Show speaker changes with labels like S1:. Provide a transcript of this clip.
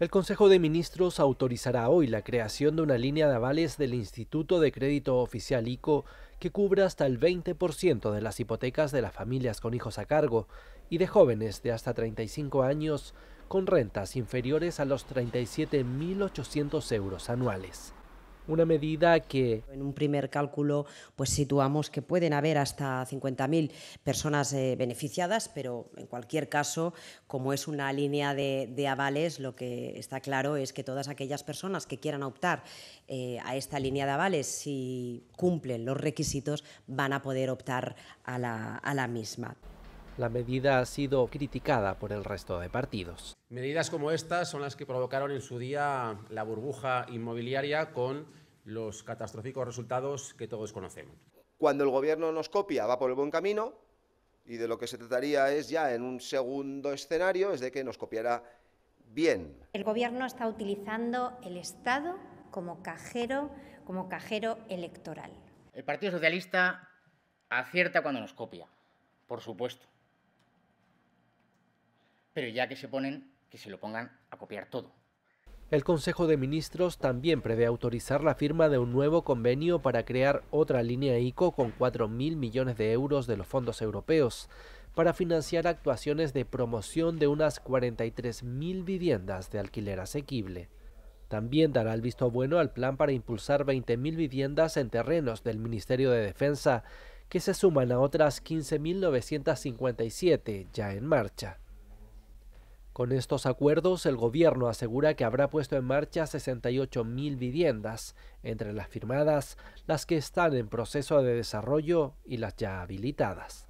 S1: El Consejo de Ministros autorizará hoy la creación de una línea de avales del Instituto de Crédito Oficial ICO que cubra hasta el 20% de las hipotecas de las familias con hijos a cargo y de jóvenes de hasta 35 años con rentas
S2: inferiores a los 37.800 euros anuales. Una medida que... En un primer cálculo pues situamos que pueden haber hasta 50.000 personas eh, beneficiadas, pero en cualquier caso, como es una línea de, avales, lo que está claro es que todas aquellas personas que quieran optar eh, a esta línea de avales, si cumplen los requisitos, van a poder optar a la, a la misma. La medida ha sido criticada por el resto de partidos.
S3: Medidas como estas son las que provocaron en su día la burbuja inmobiliaria con los catastróficos resultados que todos conocemos.
S4: Cuando el gobierno nos copia, va por el buen camino y de lo que se trataría es ya en un segundo escenario, es de que nos copiara bien.
S2: El gobierno está utilizando el Estado como cajero,
S5: como cajero electoral. El Partido Socialista acierta cuando nos copia, por supuesto. Pero ya que se ponen, que se lo pongan a copiar todo.
S1: El Consejo de Ministros también prevé autorizar la firma de un nuevo convenio para crear otra línea ICO con 4.000 millones de euros de los fondos europeos para financiar actuaciones de promoción de unas 43.000 viviendas de alquiler asequible. También dará el visto bueno al plan para impulsar 20.000 viviendas en terrenos del Ministerio de Defensa, que se suman a otras 15.957 ya en marcha. Con estos acuerdos, el gobierno asegura que habrá puesto en marcha 68.000 viviendas, entre las firmadas, las que están en proceso de desarrollo y las ya habilitadas.